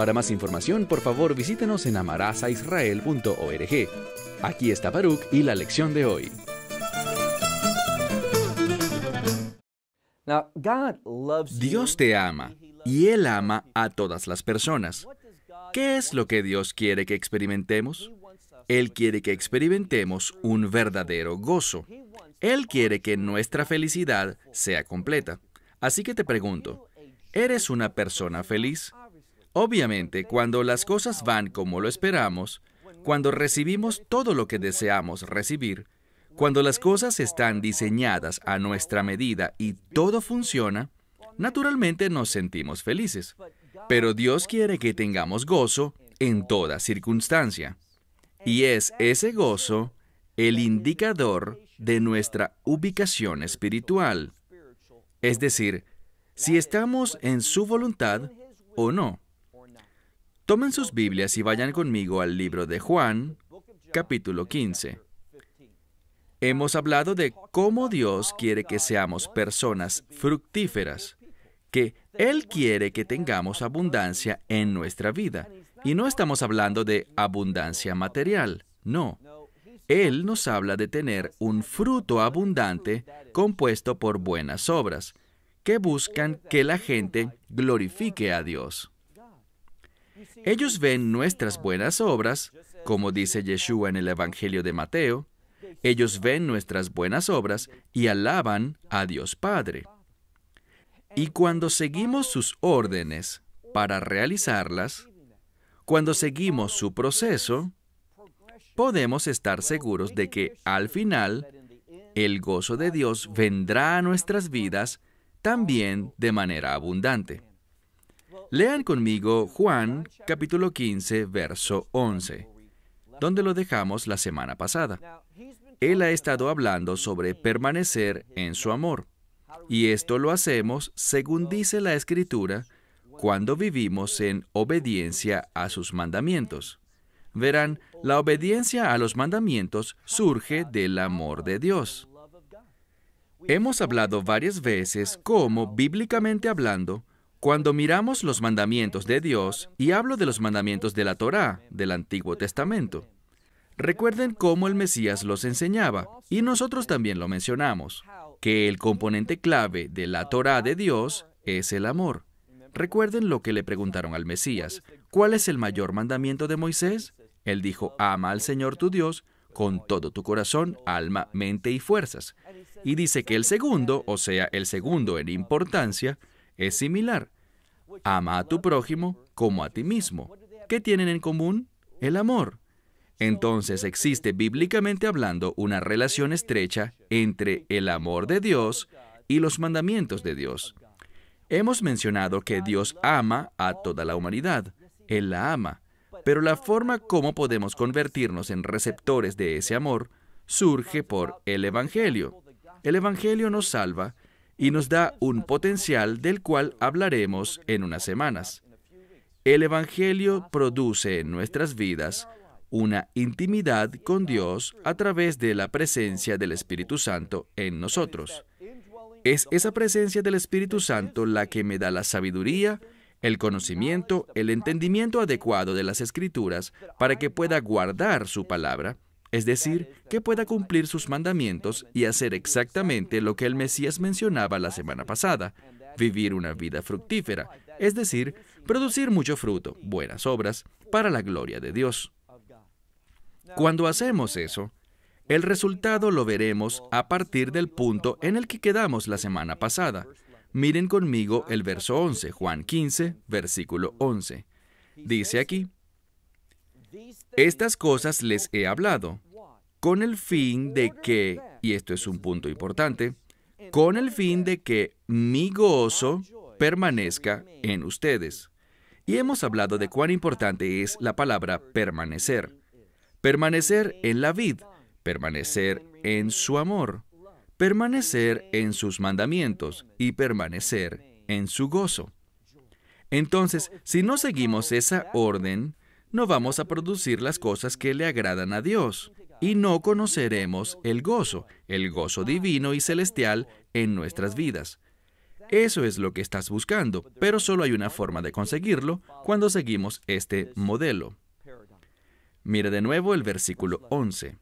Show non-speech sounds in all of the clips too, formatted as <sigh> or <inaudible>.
para más información, por favor, visítenos en amarazaisrael.org. Aquí está Baruch y la lección de hoy. Dios te ama y Él ama a todas las personas. ¿Qué es lo que Dios quiere que experimentemos? Él quiere que experimentemos un verdadero gozo. Él quiere que nuestra felicidad sea completa. Así que te pregunto, ¿eres una persona feliz? Obviamente, cuando las cosas van como lo esperamos, cuando recibimos todo lo que deseamos recibir, cuando las cosas están diseñadas a nuestra medida y todo funciona, naturalmente nos sentimos felices. Pero Dios quiere que tengamos gozo en toda circunstancia. Y es ese gozo el indicador de nuestra ubicación espiritual. Es decir, si estamos en su voluntad o no. Tomen sus Biblias y vayan conmigo al libro de Juan, capítulo 15. Hemos hablado de cómo Dios quiere que seamos personas fructíferas, que Él quiere que tengamos abundancia en nuestra vida. Y no estamos hablando de abundancia material, no. Él nos habla de tener un fruto abundante compuesto por buenas obras, que buscan que la gente glorifique a Dios. Ellos ven nuestras buenas obras, como dice Yeshua en el Evangelio de Mateo, ellos ven nuestras buenas obras y alaban a Dios Padre. Y cuando seguimos sus órdenes para realizarlas, cuando seguimos su proceso, podemos estar seguros de que al final el gozo de Dios vendrá a nuestras vidas también de manera abundante. Lean conmigo Juan capítulo 15, verso 11, donde lo dejamos la semana pasada. Él ha estado hablando sobre permanecer en su amor, y esto lo hacemos, según dice la Escritura, cuando vivimos en obediencia a sus mandamientos. Verán, la obediencia a los mandamientos surge del amor de Dios. Hemos hablado varias veces cómo, bíblicamente hablando, cuando miramos los mandamientos de Dios, y hablo de los mandamientos de la Torá, del Antiguo Testamento, recuerden cómo el Mesías los enseñaba, y nosotros también lo mencionamos, que el componente clave de la Torá de Dios es el amor. Recuerden lo que le preguntaron al Mesías, ¿cuál es el mayor mandamiento de Moisés? Él dijo, ama al Señor tu Dios con todo tu corazón, alma, mente y fuerzas. Y dice que el segundo, o sea, el segundo en importancia, es similar. Ama a tu prójimo como a ti mismo. ¿Qué tienen en común? El amor. Entonces existe bíblicamente hablando una relación estrecha entre el amor de Dios y los mandamientos de Dios. Hemos mencionado que Dios ama a toda la humanidad. Él la ama. Pero la forma como podemos convertirnos en receptores de ese amor surge por el Evangelio. El Evangelio nos salva y nos da un potencial del cual hablaremos en unas semanas. El Evangelio produce en nuestras vidas una intimidad con Dios a través de la presencia del Espíritu Santo en nosotros. Es esa presencia del Espíritu Santo la que me da la sabiduría, el conocimiento, el entendimiento adecuado de las Escrituras para que pueda guardar su palabra es decir, que pueda cumplir sus mandamientos y hacer exactamente lo que el Mesías mencionaba la semana pasada, vivir una vida fructífera, es decir, producir mucho fruto, buenas obras, para la gloria de Dios. Cuando hacemos eso, el resultado lo veremos a partir del punto en el que quedamos la semana pasada. Miren conmigo el verso 11, Juan 15, versículo 11. Dice aquí, estas cosas les he hablado con el fin de que, y esto es un punto importante, con el fin de que mi gozo permanezca en ustedes. Y hemos hablado de cuán importante es la palabra permanecer. Permanecer en la vid, permanecer en su amor, permanecer en sus mandamientos y permanecer en su gozo. Entonces, si no seguimos esa orden, no vamos a producir las cosas que le agradan a Dios y no conoceremos el gozo, el gozo divino y celestial en nuestras vidas. Eso es lo que estás buscando, pero solo hay una forma de conseguirlo cuando seguimos este modelo. Mira de nuevo el versículo 11.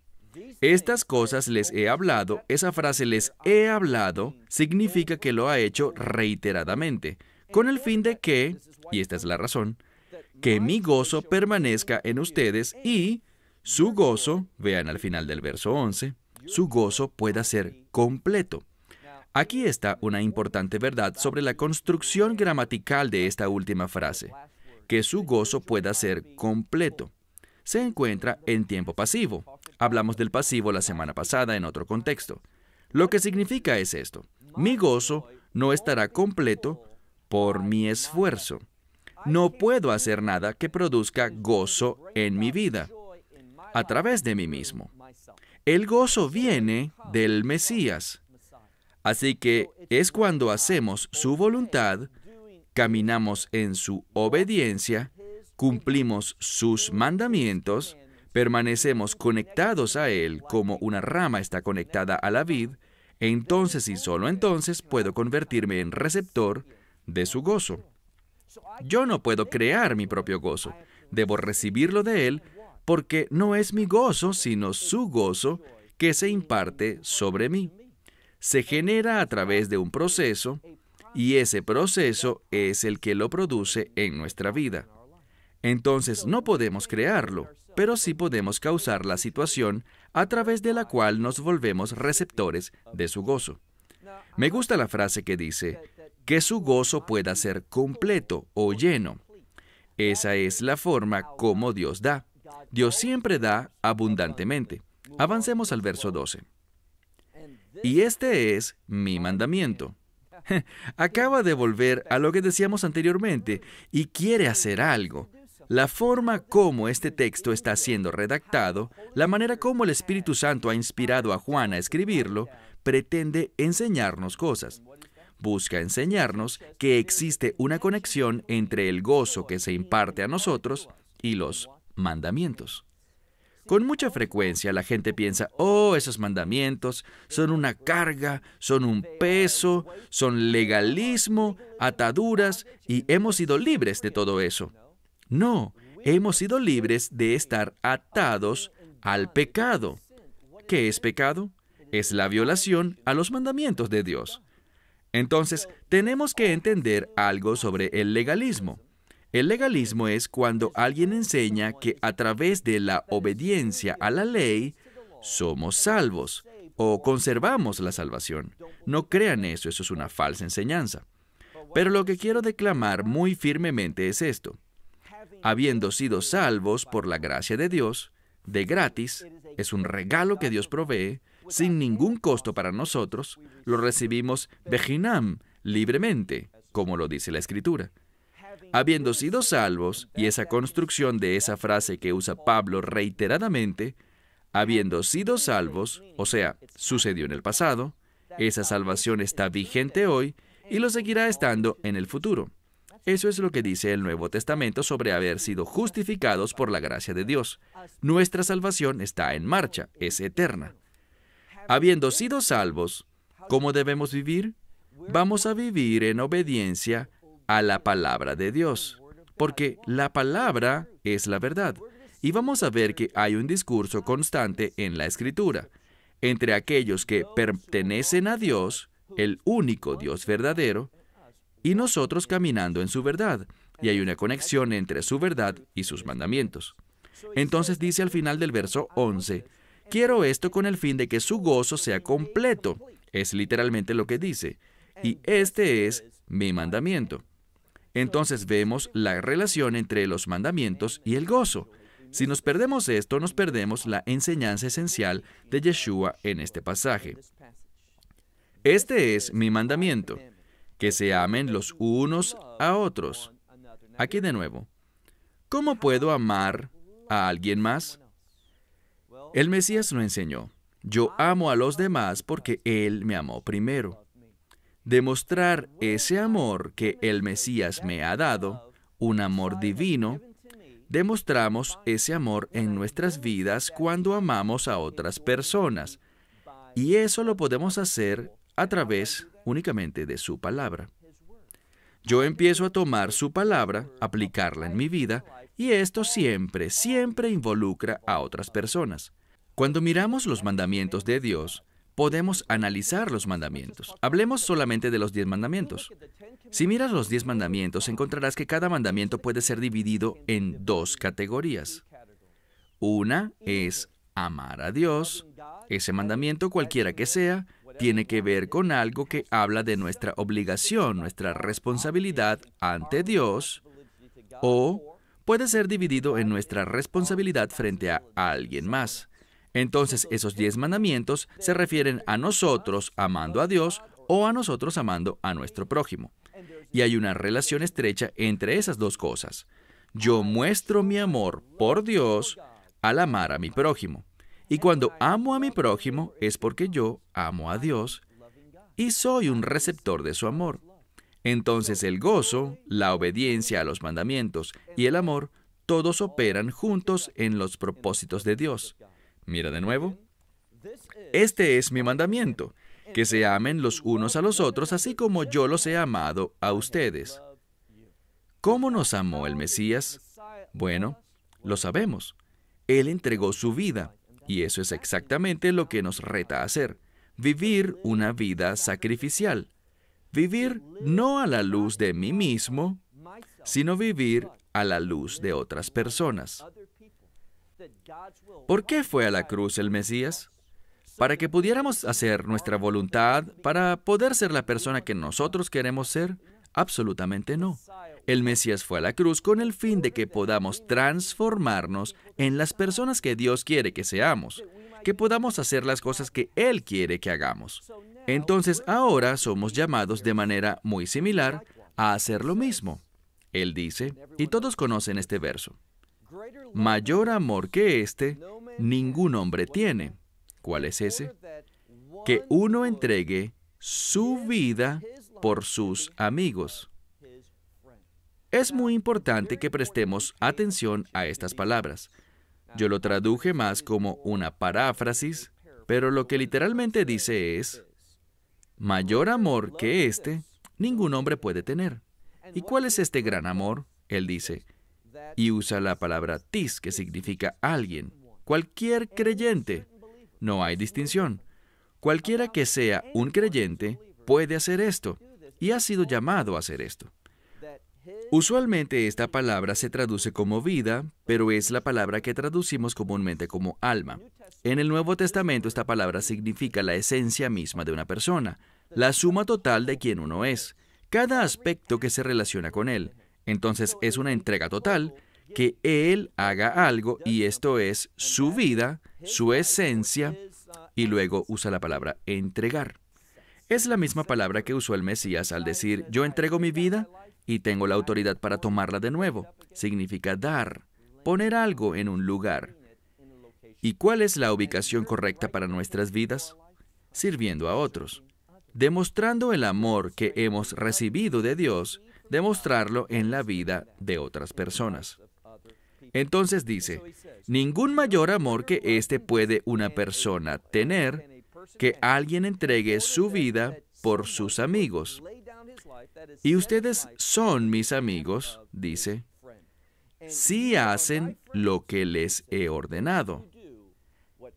Estas cosas les he hablado, esa frase les he hablado significa que lo ha hecho reiteradamente, con el fin de que, y esta es la razón, que mi gozo permanezca en ustedes y su gozo, vean al final del verso 11, su gozo pueda ser completo. Aquí está una importante verdad sobre la construcción gramatical de esta última frase, que su gozo pueda ser completo. Se encuentra en tiempo pasivo. Hablamos del pasivo la semana pasada en otro contexto. Lo que significa es esto, mi gozo no estará completo por mi esfuerzo no puedo hacer nada que produzca gozo en mi vida, a través de mí mismo. El gozo viene del Mesías. Así que es cuando hacemos su voluntad, caminamos en su obediencia, cumplimos sus mandamientos, permanecemos conectados a Él como una rama está conectada a la vid, entonces y solo entonces puedo convertirme en receptor de su gozo. Yo no puedo crear mi propio gozo. Debo recibirlo de Él porque no es mi gozo, sino su gozo que se imparte sobre mí. Se genera a través de un proceso y ese proceso es el que lo produce en nuestra vida. Entonces no podemos crearlo, pero sí podemos causar la situación a través de la cual nos volvemos receptores de su gozo. Me gusta la frase que dice, que su gozo pueda ser completo o lleno. Esa es la forma como Dios da. Dios siempre da abundantemente. Avancemos al verso 12. Y este es mi mandamiento. <laughs> Acaba de volver a lo que decíamos anteriormente y quiere hacer algo. La forma como este texto está siendo redactado, la manera como el Espíritu Santo ha inspirado a Juan a escribirlo, pretende enseñarnos cosas busca enseñarnos que existe una conexión entre el gozo que se imparte a nosotros y los mandamientos. Con mucha frecuencia la gente piensa, oh, esos mandamientos son una carga, son un peso, son legalismo, ataduras, y hemos sido libres de todo eso. No, hemos sido libres de estar atados al pecado. ¿Qué es pecado? Es la violación a los mandamientos de Dios. Entonces, tenemos que entender algo sobre el legalismo. El legalismo es cuando este alguien enseña que a través de la obediencia a la ley este somos salvos o conservamos la salvación. No crean eso, eso es una falsa enseñanza. Pero lo que quiero declamar muy firmemente es esto. Habiendo sido salvos por la gracia de Dios, de gratis, es un regalo que Dios provee, sin ningún costo para nosotros, lo recibimos bejinam, libremente, como lo dice la Escritura. Habiendo sido salvos, y esa construcción de esa frase que usa Pablo reiteradamente, habiendo sido salvos, o sea, sucedió en el pasado, esa salvación está vigente hoy y lo seguirá estando en el futuro. Eso es lo que dice el Nuevo Testamento sobre haber sido justificados por la gracia de Dios. Nuestra salvación está en marcha, es eterna. Habiendo sido salvos, ¿cómo debemos vivir? Vamos a vivir en obediencia a la palabra de Dios, porque la palabra es la verdad. Y vamos a ver que hay un discurso constante en la escritura entre aquellos que pertenecen a Dios, el único Dios verdadero, y nosotros caminando en su verdad. Y hay una conexión entre su verdad y sus mandamientos. Entonces dice al final del verso 11, Quiero esto con el fin de que su gozo sea completo. Es literalmente lo que dice. Y este es mi mandamiento. Entonces vemos la relación entre los mandamientos y el gozo. Si nos perdemos esto, nos perdemos la enseñanza esencial de Yeshua en este pasaje. Este es mi mandamiento, que se amen los unos a otros. Aquí de nuevo, ¿cómo puedo amar a alguien más? El Mesías lo enseñó. Yo amo a los demás porque Él me amó primero. Demostrar ese amor que el Mesías me ha dado, un amor divino, demostramos ese amor en nuestras vidas cuando amamos a otras personas. Y eso lo podemos hacer a través únicamente de su palabra. Yo empiezo a tomar su palabra, aplicarla en mi vida, y esto siempre, siempre involucra a otras personas. Cuando miramos los mandamientos de Dios, podemos analizar los mandamientos. Hablemos solamente de los diez mandamientos. Si miras los diez mandamientos, encontrarás que cada mandamiento puede ser dividido en dos categorías. Una es amar a Dios. Ese mandamiento, cualquiera que sea, tiene que ver con algo que habla de nuestra obligación, nuestra responsabilidad ante Dios, o puede ser dividido en nuestra responsabilidad frente a alguien más. Entonces esos diez mandamientos se refieren a nosotros amando a Dios o a nosotros amando a nuestro prójimo. Y hay una relación estrecha entre esas dos cosas. Yo muestro mi amor por Dios al amar a mi prójimo. Y cuando amo a mi prójimo es porque yo amo a Dios y soy un receptor de su amor. Entonces el gozo, la obediencia a los mandamientos y el amor, todos operan juntos en los propósitos de Dios. Mira de nuevo. Este es mi mandamiento, que se amen los unos a los otros así como yo los he amado a ustedes. ¿Cómo nos amó el Mesías? Bueno, lo sabemos. Él entregó su vida, y eso es exactamente lo que nos reta a hacer, vivir una vida sacrificial, vivir no a la luz de mí mismo, sino vivir a la luz de otras personas. ¿Por qué fue a la cruz el Mesías? Para que pudiéramos hacer nuestra voluntad, para poder ser la persona que nosotros queremos ser, absolutamente no. El Mesías fue a la cruz con el fin de que podamos transformarnos en las personas que Dios quiere que seamos, que podamos hacer las cosas que Él quiere que hagamos. Entonces ahora somos llamados de manera muy similar a hacer lo mismo. Él dice, y todos conocen este verso, Mayor amor que este ningún hombre tiene. ¿Cuál es ese? Que uno entregue su vida por sus amigos. Es muy importante que prestemos atención a estas palabras. Yo lo traduje más como una paráfrasis, pero lo que literalmente dice es, mayor amor que este, ningún hombre puede tener. ¿Y cuál es este gran amor? Él dice, y usa la palabra tis, que significa alguien. Cualquier creyente. No hay distinción. Cualquiera que sea un creyente puede hacer esto y ha sido llamado a hacer esto. Usualmente esta palabra se traduce como vida, pero es la palabra que traducimos comúnmente como alma. En el Nuevo Testamento esta palabra significa la esencia misma de una persona, la suma total de quien uno es, cada aspecto que se relaciona con él. Entonces es una entrega total que Él haga algo y esto es su vida, su esencia, y luego usa la palabra entregar. Es la misma palabra que usó el Mesías al decir, yo entrego mi vida y tengo la autoridad para tomarla de nuevo. Significa dar, poner algo en un lugar. ¿Y cuál es la ubicación correcta para nuestras vidas? Sirviendo a otros, demostrando el amor que hemos recibido de Dios demostrarlo en la vida de otras personas. Entonces dice, ningún mayor amor que éste puede una persona tener que alguien entregue su vida por sus amigos. Y ustedes son mis amigos, dice, si hacen lo que les he ordenado.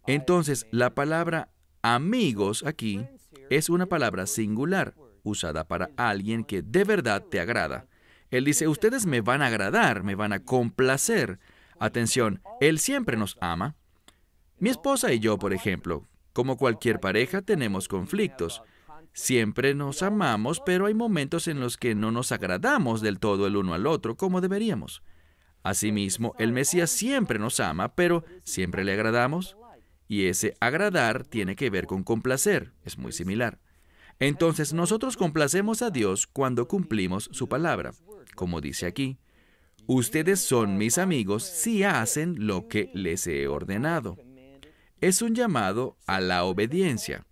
Entonces, la palabra amigos aquí es una palabra singular usada para alguien que de verdad te agrada. Él dice, ustedes me van a agradar, me van a complacer. Atención, Él siempre nos ama. Mi esposa y yo, por ejemplo, como cualquier pareja, tenemos conflictos. Siempre nos amamos, pero hay momentos en los que no nos agradamos del todo el uno al otro como deberíamos. Asimismo, el Mesías siempre nos ama, pero siempre le agradamos. Y ese agradar tiene que ver con complacer, es muy similar. Entonces nosotros complacemos a Dios cuando cumplimos su palabra, como dice aquí. Ustedes son mis amigos si hacen lo que les he ordenado. Es un llamado a la obediencia.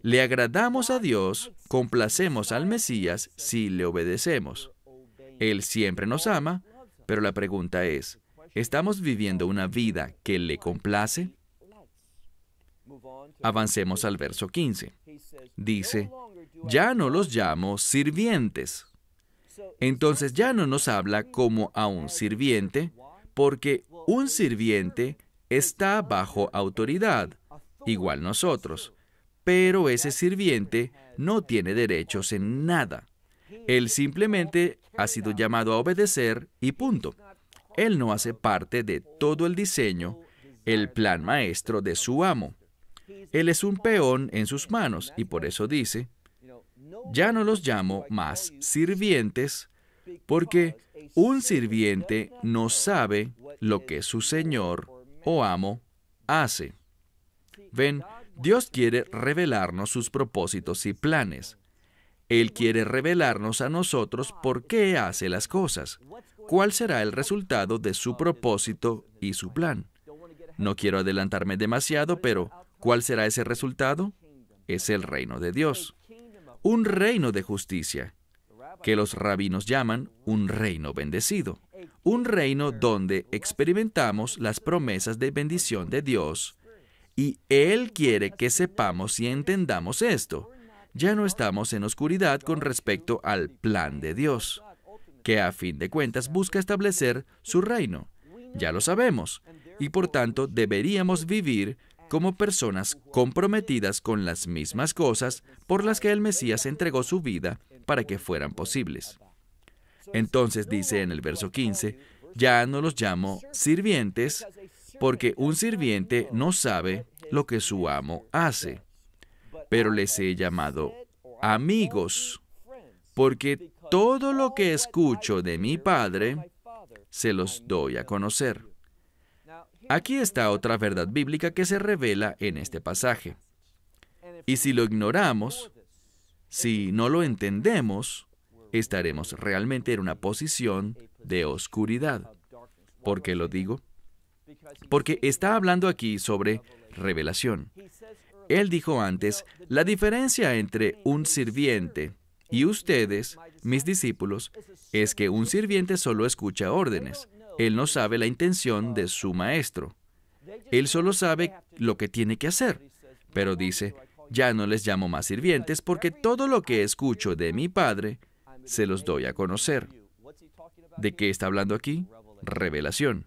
Le agradamos a Dios, complacemos al Mesías si le obedecemos. Él siempre nos ama, pero la pregunta es, ¿estamos viviendo una vida que le complace? Avancemos al verso 15. Dice, ya no los llamo sirvientes. Entonces ya no nos habla como a un sirviente, porque un sirviente está bajo autoridad, igual nosotros, pero ese sirviente no tiene derechos en nada. Él simplemente ha sido llamado a obedecer y punto. Él no hace parte de todo el diseño, el plan maestro de su amo. Él es un peón en sus manos y por eso dice, ya no los llamo más sirvientes, porque un sirviente no sabe lo que su señor o amo hace. Ven, Dios quiere revelarnos sus propósitos y planes. Él quiere revelarnos a nosotros por qué hace las cosas, cuál será el resultado de su propósito y su plan. No quiero adelantarme demasiado, pero ¿Cuál será ese resultado? Es el reino de Dios. Un reino de justicia, que los rabinos llaman un reino bendecido. Un reino donde experimentamos las promesas de bendición de Dios. Y Él quiere que sepamos y entendamos esto. Ya no estamos en oscuridad con respecto al plan de Dios, que a fin de cuentas busca establecer su reino. Ya lo sabemos, y por tanto deberíamos vivir como personas comprometidas con las mismas cosas por las que el Mesías entregó su vida para que fueran posibles. Entonces dice en el verso 15, ya no los llamo sirvientes, porque un sirviente no sabe lo que su amo hace, pero les he llamado amigos, porque todo lo que escucho de mi Padre se los doy a conocer. Aquí está otra verdad bíblica que se revela en este pasaje. Y si lo ignoramos, si no lo entendemos, estaremos realmente en una posición de oscuridad. ¿Por qué lo digo? Porque está hablando aquí sobre revelación. Él dijo antes, la diferencia entre un sirviente y ustedes, mis discípulos, es que un sirviente solo escucha órdenes, él no sabe la intención de su maestro. Él solo sabe lo que tiene que hacer. Pero dice, ya no les llamo más sirvientes porque todo lo que escucho de mi Padre se los doy a conocer. ¿De qué está hablando aquí? Revelación.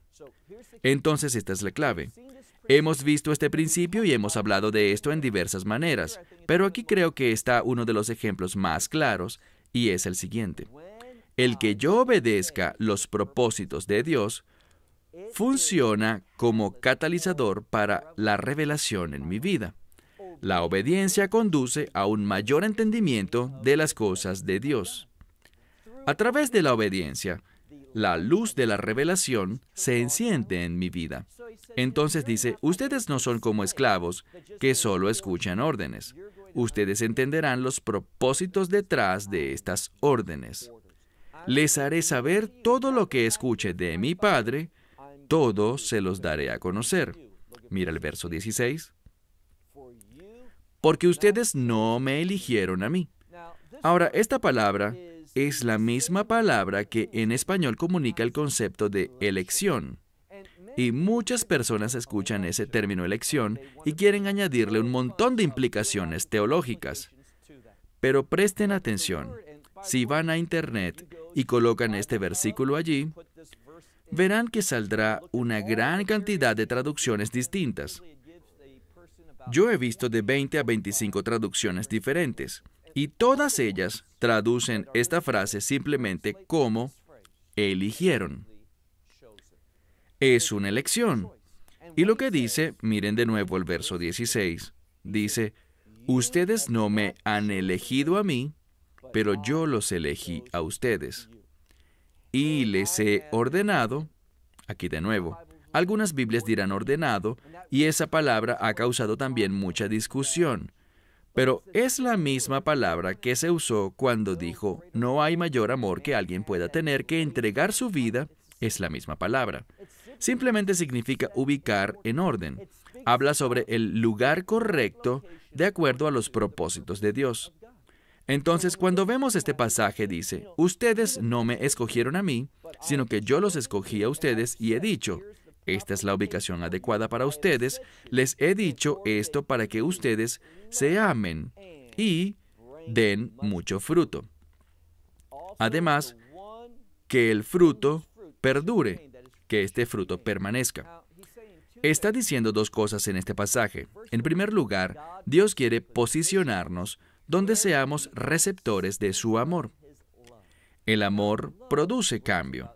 Entonces esta es la clave. Hemos visto este principio y hemos hablado de esto en diversas maneras, pero aquí creo que está uno de los ejemplos más claros y es el siguiente. El que yo obedezca los propósitos de Dios funciona como catalizador para la revelación en mi vida. La obediencia conduce a un mayor entendimiento de las cosas de Dios. A través de la obediencia, la luz de la revelación se enciende en mi vida. Entonces dice, ustedes no son como esclavos que solo escuchan órdenes. Ustedes entenderán los propósitos detrás de estas órdenes. Les haré saber todo lo que escuche de mi Padre, todo se los daré a conocer. Mira el verso 16. Porque ustedes no me eligieron a mí. Ahora, esta palabra es la misma palabra que en español comunica el concepto de elección. Y muchas personas escuchan ese término elección y quieren añadirle un montón de implicaciones teológicas. Pero presten atención, si van a Internet y colocan este versículo allí, verán que saldrá una gran cantidad de traducciones distintas. Yo he visto de 20 a 25 traducciones diferentes y todas ellas traducen esta frase simplemente como eligieron. Es una elección. Y lo que dice, miren de nuevo el verso 16, dice, ustedes no me han elegido a mí, pero yo los elegí a ustedes. Y les he ordenado, aquí de nuevo, algunas Biblias dirán ordenado, y esa palabra ha causado también mucha discusión, pero es la misma palabra que se usó cuando dijo, no hay mayor amor que alguien pueda tener que entregar su vida, es la misma palabra. Simplemente significa ubicar en orden. Habla sobre el lugar correcto de acuerdo a los propósitos de Dios. Entonces, cuando vemos este pasaje, dice, ustedes no me escogieron a mí, sino que yo los escogí a ustedes y he dicho, esta es la ubicación adecuada para ustedes, les he dicho esto para que ustedes se amen y den mucho fruto. Además, que el fruto perdure, que este fruto permanezca. Está diciendo dos cosas en este pasaje. En primer lugar, Dios quiere posicionarnos donde seamos receptores de su amor. El amor produce cambio.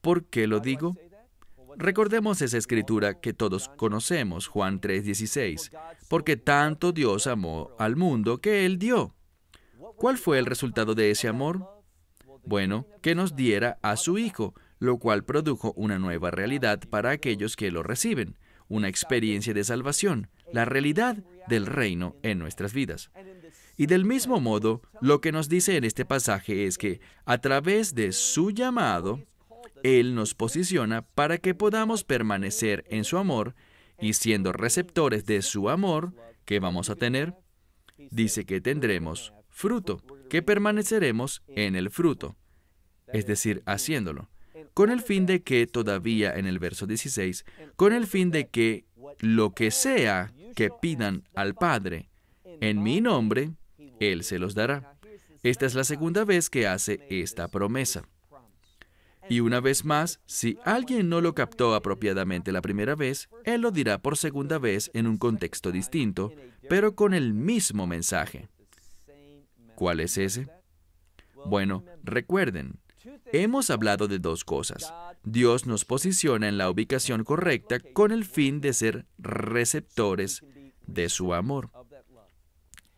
¿Por qué lo digo? Recordemos esa escritura que todos conocemos, Juan 3:16, porque tanto Dios amó al mundo que Él dio. ¿Cuál fue el resultado de ese amor? Bueno, que nos diera a su Hijo, lo cual produjo una nueva realidad para aquellos que lo reciben, una experiencia de salvación, la realidad del reino en nuestras vidas. Y del mismo modo, lo que nos dice en este pasaje es que a través de su llamado, Él nos posiciona para que podamos permanecer en su amor y siendo receptores de su amor, ¿qué vamos a tener? Dice que tendremos fruto, que permaneceremos en el fruto, es decir, haciéndolo, con el fin de que todavía en el verso 16, con el fin de que lo que sea que pidan al Padre en mi nombre, Él se los dará. Esta es la segunda vez que hace esta promesa. Y una vez más, si alguien no lo captó apropiadamente la primera vez, Él lo dirá por segunda vez en un contexto distinto, pero con el mismo mensaje. ¿Cuál es ese? Bueno, recuerden, Hemos hablado de dos cosas. Dios nos posiciona en la ubicación correcta con el fin de ser receptores de su amor.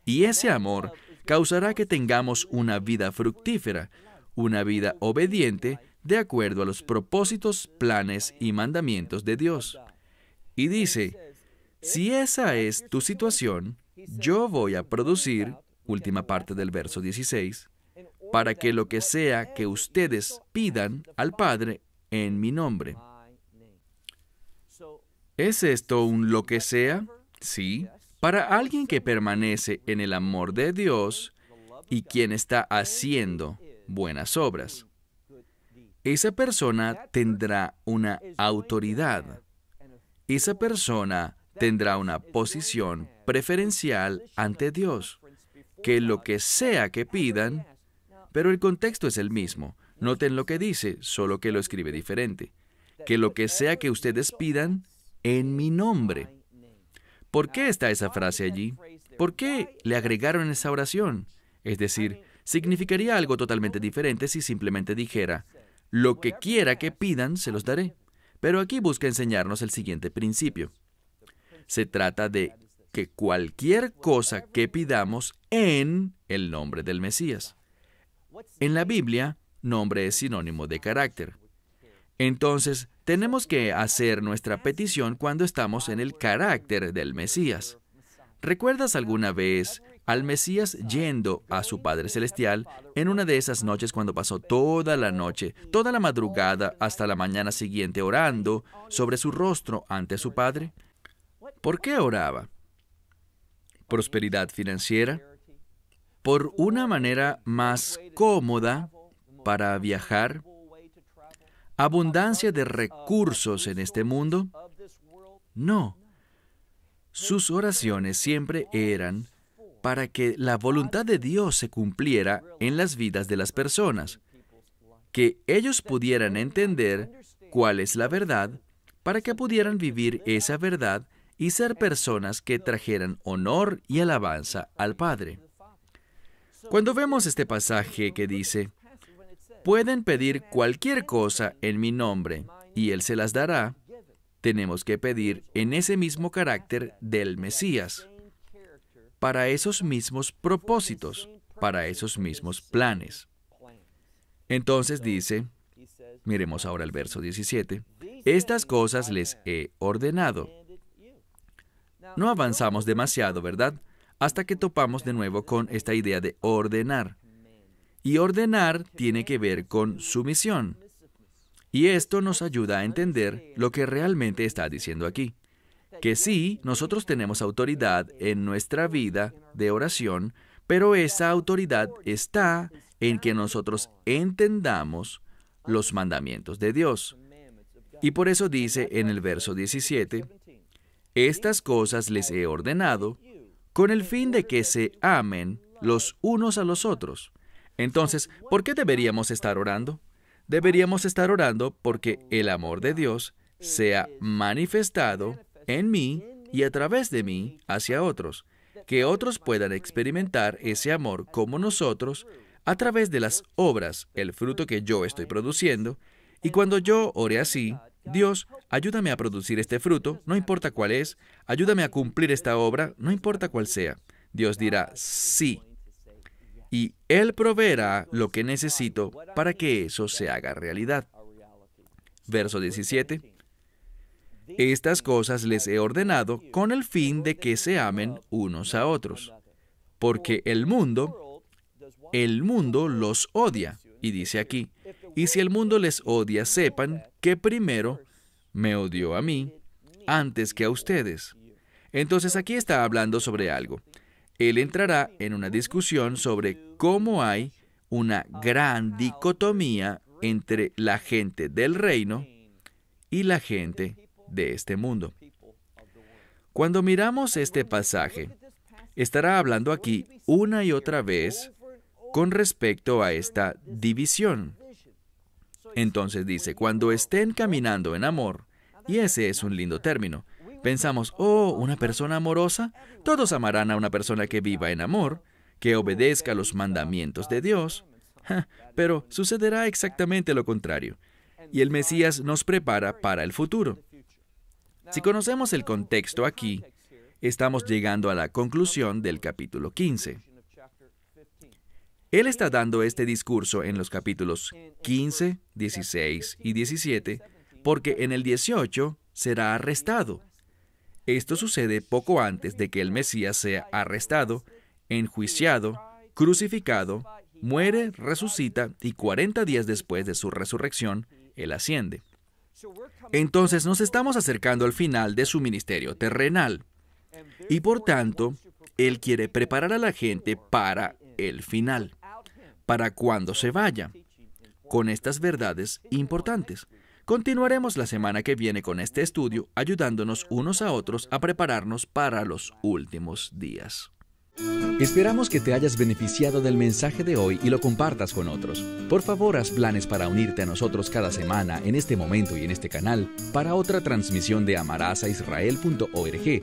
Y ese amor causará que tengamos una vida fructífera, una vida obediente de acuerdo a los propósitos, planes y mandamientos de Dios. Y dice, si esa es tu situación, yo voy a producir, última parte del verso 16, para que lo que sea que ustedes pidan al Padre en mi nombre. ¿Es esto un lo que sea? Sí. Para alguien que permanece en el amor de Dios y quien está haciendo buenas obras, esa persona tendrá una autoridad. Esa persona tendrá una posición preferencial ante Dios, que lo que sea que pidan pero el contexto es el mismo. Noten lo que dice, solo que lo escribe diferente. Que lo que sea que ustedes pidan, en mi nombre. ¿Por qué está esa frase allí? ¿Por qué le agregaron esa oración? Es decir, significaría algo totalmente diferente si simplemente dijera, lo que quiera que pidan, se los daré. Pero aquí busca enseñarnos el siguiente principio. Se trata de que cualquier cosa que pidamos en el nombre del Mesías. En la Biblia, nombre es sinónimo de carácter. Entonces, tenemos que hacer nuestra petición cuando estamos en el carácter del Mesías. ¿Recuerdas alguna vez al Mesías yendo a su Padre Celestial en una de esas noches cuando pasó toda la noche, toda la madrugada hasta la mañana siguiente orando sobre su rostro ante su Padre? ¿Por qué oraba? ¿Prosperidad financiera? por una manera más cómoda para viajar, abundancia de recursos en este mundo? No. Sus oraciones siempre eran para que la voluntad de Dios se cumpliera en las vidas de las personas, que ellos pudieran entender cuál es la verdad, para que pudieran vivir esa verdad y ser personas que trajeran honor y alabanza al Padre. Cuando vemos este pasaje que dice, pueden pedir cualquier cosa en mi nombre y Él se las dará, tenemos que pedir en ese mismo carácter del Mesías, para esos mismos propósitos, para esos mismos planes. Entonces dice, miremos ahora el verso 17, estas cosas les he ordenado. No avanzamos demasiado, ¿verdad? hasta que topamos de nuevo con esta idea de ordenar. Y ordenar tiene que ver con sumisión. Y esto nos ayuda a entender lo que realmente está diciendo aquí. Que sí, nosotros tenemos autoridad en nuestra vida de oración, pero esa autoridad está en que nosotros entendamos los mandamientos de Dios. Y por eso dice en el verso 17, estas cosas les he ordenado con el fin de que se amen los unos a los otros. Entonces, ¿por qué deberíamos estar orando? Deberíamos estar orando porque el amor de Dios sea manifestado en mí y a través de mí hacia otros, que otros puedan experimentar ese amor como nosotros a través de las obras, el fruto que yo estoy produciendo, y cuando yo ore así, Dios, ayúdame a producir este fruto, no importa cuál es, ayúdame a cumplir esta obra, no importa cuál sea. Dios dirá, sí. Y Él proveerá lo que necesito para que eso se haga realidad. Verso 17. Estas cosas les he ordenado con el fin de que se amen unos a otros, porque el mundo, el mundo los odia, y dice aquí, y si el mundo les odia, sepan que primero me odió a mí antes que a ustedes. Entonces aquí está hablando sobre algo. Él entrará en una discusión sobre cómo hay una gran dicotomía entre la gente del reino y la gente de este mundo. Cuando miramos este pasaje, estará hablando aquí una y otra vez con respecto a esta división. Entonces dice, cuando estén caminando en amor, y ese es un lindo término, pensamos, oh, una persona amorosa, todos amarán a una persona que viva en amor, que obedezca los mandamientos de Dios, pero sucederá exactamente lo contrario. Y el Mesías nos prepara para el futuro. Si conocemos el contexto aquí, estamos llegando a la conclusión del capítulo 15. Él está dando este discurso en los capítulos 15, 16 y 17, porque en el 18 será arrestado. Esto sucede poco antes de que el Mesías sea arrestado, enjuiciado, crucificado, muere, resucita y 40 días después de su resurrección, Él asciende. Entonces nos estamos acercando al final de su ministerio terrenal. Y por tanto, Él quiere preparar a la gente para el final para cuando se vaya, con estas verdades importantes. Continuaremos la semana que viene con este estudio, ayudándonos unos a otros a prepararnos para los últimos días. Esperamos que te hayas beneficiado del mensaje de hoy y lo compartas con otros. Por favor, haz planes para unirte a nosotros cada semana en este momento y en este canal para otra transmisión de amarazaisrael.org